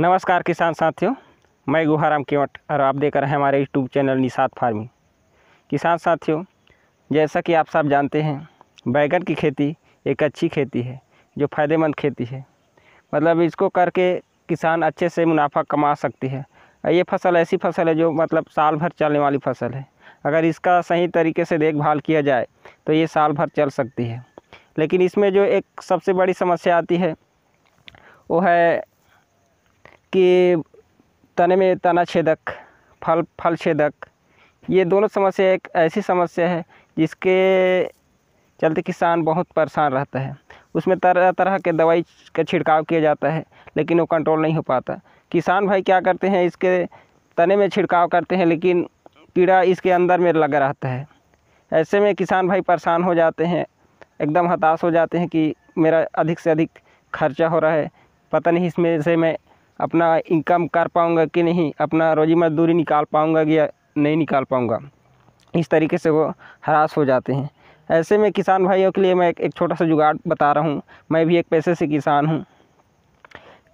नमस्कार किसान साथियों मैं गुहाराम केवट और आप देख रहे हैं हमारे यूट्यूब चैनल निषाद फार्मिंग किसान साथियों जैसा कि आप सब जानते हैं बैगन की खेती एक अच्छी खेती है जो फ़ायदेमंद खेती है मतलब इसको करके किसान अच्छे से मुनाफा कमा सकती है ये फसल ऐसी फसल है जो मतलब साल भर चलने वाली फसल है अगर इसका सही तरीके से देखभाल किया जाए तो ये साल भर चल सकती है लेकिन इसमें जो एक सबसे बड़ी समस्या आती है वो है कि तने में तना छेदक फल फल छेदक ये दोनों समस्या एक ऐसी समस्या है जिसके चलते किसान बहुत परेशान रहता है उसमें तरह तरह के दवाई का छिड़काव किया जाता है लेकिन वो कंट्रोल नहीं हो पाता किसान भाई क्या करते हैं इसके तने में छिड़काव करते हैं लेकिन कीड़ा इसके अंदर में लगा रहता है ऐसे में किसान भाई परेशान हो जाते हैं एकदम हताश हो जाते हैं कि मेरा अधिक से अधिक खर्चा हो रहा है पता नहीं इसमें से मैं अपना इनकम कर पाऊँगा कि नहीं अपना रोज़ी मजदूरी निकाल पाऊँगा या नहीं निकाल पाऊँगा इस तरीके से वो हरास हो जाते हैं ऐसे में किसान भाइयों के लिए मैं एक छोटा सा जुगाड़ बता रहा हूँ मैं भी एक पैसे से किसान हूँ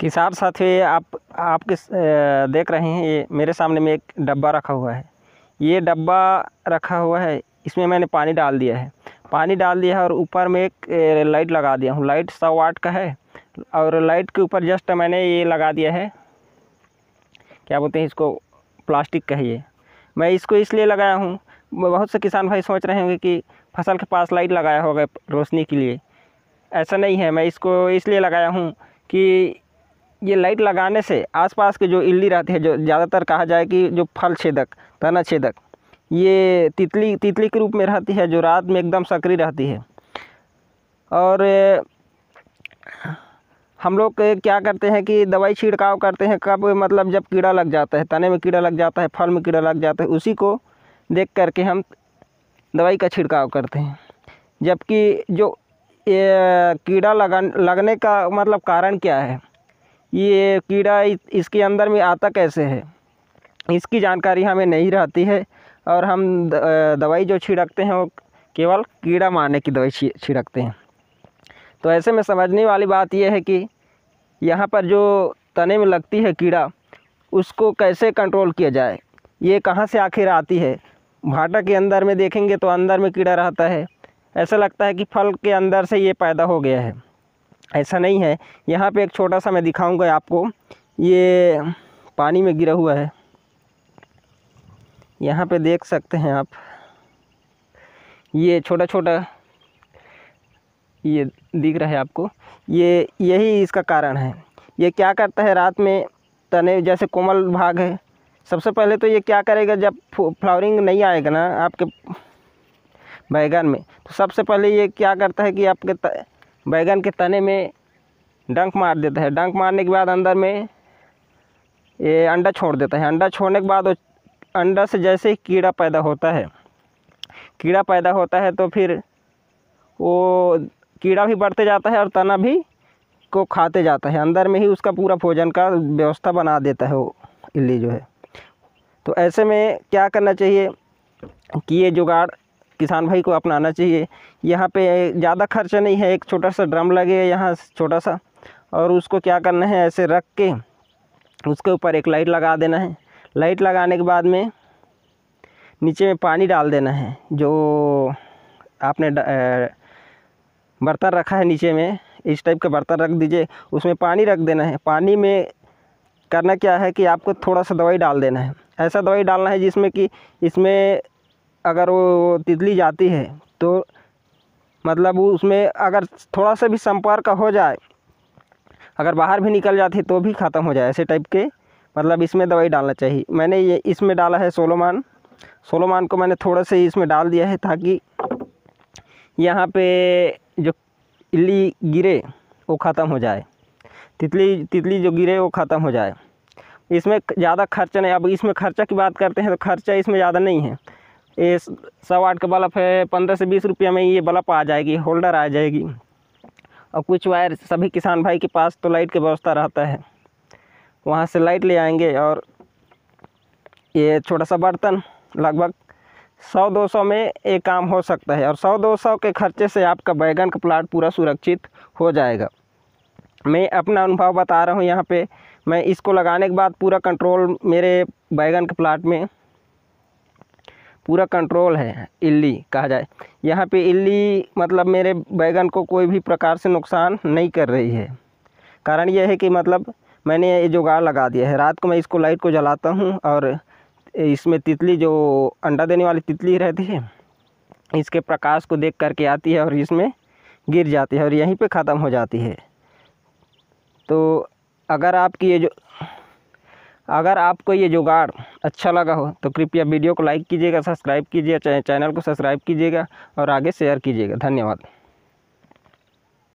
किसान साथी आप आपके देख रहे हैं ये मेरे सामने में एक डब्बा रखा हुआ है ये डब्बा रखा हुआ है इसमें मैंने पानी डाल दिया है पानी डाल दिया है और ऊपर में एक लाइट लगा दिया हूँ लाइट सौ वाट का है और लाइट के ऊपर जस्ट मैंने ये लगा दिया है क्या बोलते हैं इसको प्लास्टिक कहिए मैं इसको इसलिए लगाया हूँ बहुत से किसान भाई सोच रहे होंगे कि फसल के पास लाइट लगाया होगा रोशनी के लिए ऐसा नहीं है मैं इसको इसलिए लगाया हूँ कि ये लाइट लगाने से आसपास के जो इल्ली रहती है जो ज़्यादातर कहा जाए कि जो फल छेदक तना छेदक ये तितली तितली के रूप में रहती है जो रात में एकदम सक्रिय रहती है और हम लोग क्या करते हैं कि दवाई छिड़काव करते हैं कब मतलब जब कीड़ा लग जाता है तने में कीड़ा लग जाता है फल में कीड़ा लग जाता है उसी को देख करके हम दवाई का छिड़काव करते हैं जबकि जो ये कीड़ा लगा लगने का मतलब कारण क्या है ये कीड़ा इसके अंदर में आता कैसे है इसकी जानकारी हमें नहीं रहती है और हम दवाई जो छिड़कते हैं वो केवल कीड़ा मारने की दवाई छिड़कते हैं तो ऐसे में समझने वाली बात यह है कि यहाँ पर जो तने में लगती है कीड़ा उसको कैसे कंट्रोल किया जाए ये कहाँ से आखिर आती है भाटा के अंदर में देखेंगे तो अंदर में कीड़ा रहता है ऐसा लगता है कि फल के अंदर से ये पैदा हो गया है ऐसा नहीं है यहाँ पे एक छोटा सा मैं दिखाऊंगा आपको ये पानी में गिरा हुआ है यहाँ पे देख सकते हैं आप ये छोटा छोटा ये दिख रहा है आपको ये यही इसका कारण है ये क्या करता है रात में तने जैसे कोमल भाग है सबसे पहले तो ये क्या करेगा जब फ्लावरिंग नहीं आएगा ना आपके बैगन में तो सबसे पहले ये क्या करता है कि आपके त, बैगन के तने में डंक मार देता है डंक मारने के बाद अंदर में ये अंडा छोड़ देता है अंडा छोड़ने के बाद वो अंडा से जैसे ही कीड़ा पैदा होता है कीड़ा पैदा होता है तो फिर वो कीड़ा भी बढ़ते जाता है और तना भी को खाते जाता है अंदर में ही उसका पूरा भोजन का व्यवस्था बना देता है वो इल्ली जो है तो ऐसे में क्या करना चाहिए कि ये जुगाड़ किसान भाई को अपनाना चाहिए यहाँ पे ज़्यादा खर्चा नहीं है एक छोटा सा ड्रम लगे यहाँ छोटा सा और उसको क्या करना है ऐसे रख के उसके ऊपर एक लाइट लगा देना है लाइट लगाने के बाद में नीचे में पानी डाल देना है जो आपने बर्तन रखा है नीचे में इस टाइप का बर्तन रख दीजिए उसमें पानी रख देना है पानी में करना क्या है कि आपको थोड़ा सा दवाई डाल देना है ऐसा दवाई डालना है जिसमें कि इसमें अगर वो तितली जाती है तो मतलब उसमें अगर थोड़ा सा भी संपर्क हो जाए अगर बाहर भी निकल जाती है तो भी ख़त्म हो जाए ऐसे टाइप के मतलब इसमें दवाई डालना चाहिए मैंने ये इसमें डाला है सोलोमान सोलोमान को मैंने थोड़ा से इसमें डाल दिया है ताकि यहाँ पे जो इली गिरे वो ख़त्म हो जाए तितली तितली जो गिरे वो ख़त्म हो जाए इसमें ज़्यादा खर्चा नहीं अब इसमें खर्चा की बात करते हैं तो खर्चा इसमें ज़्यादा नहीं है ये सौ आठ का बल्ब है पंद्रह से बीस रुपये में ये बल्ब आ जाएगी होल्डर आ जाएगी और कुछ वायर सभी किसान भाई के पास तो लाइट की व्यवस्था रहता है वहाँ से लाइट ले आएंगे और ये छोटा सा बर्तन लगभग सौ दो सौ में ये काम हो सकता है और सौ दो सौ के खर्चे से आपका बैगन का प्लाट पूरा सुरक्षित हो जाएगा मैं अपना अनुभव बता रहा हूँ यहाँ पे मैं इसको लगाने के बाद पूरा कंट्रोल मेरे बैगन के प्लाट में पूरा कंट्रोल है इल्ली कहा जाए यहाँ पे इल्ली मतलब मेरे बैगन को कोई भी प्रकार से नुकसान नहीं कर रही है कारण यह है कि मतलब मैंने ये जुगाड़ लगा दिया है रात को मैं इसको लाइट को जलाता हूँ और इसमें तितली जो अंडा देने वाली तितली रहती है इसके प्रकाश को देख करके आती है और इसमें गिर जाती है और यहीं पे ख़त्म हो जाती है तो अगर आपकी ये जो अगर आपको ये जुगाड़ अच्छा लगा हो तो कृपया वीडियो को लाइक कीजिएगा सब्सक्राइब कीजिएगा चैनल को सब्सक्राइब कीजिएगा और आगे शेयर कीजिएगा धन्यवाद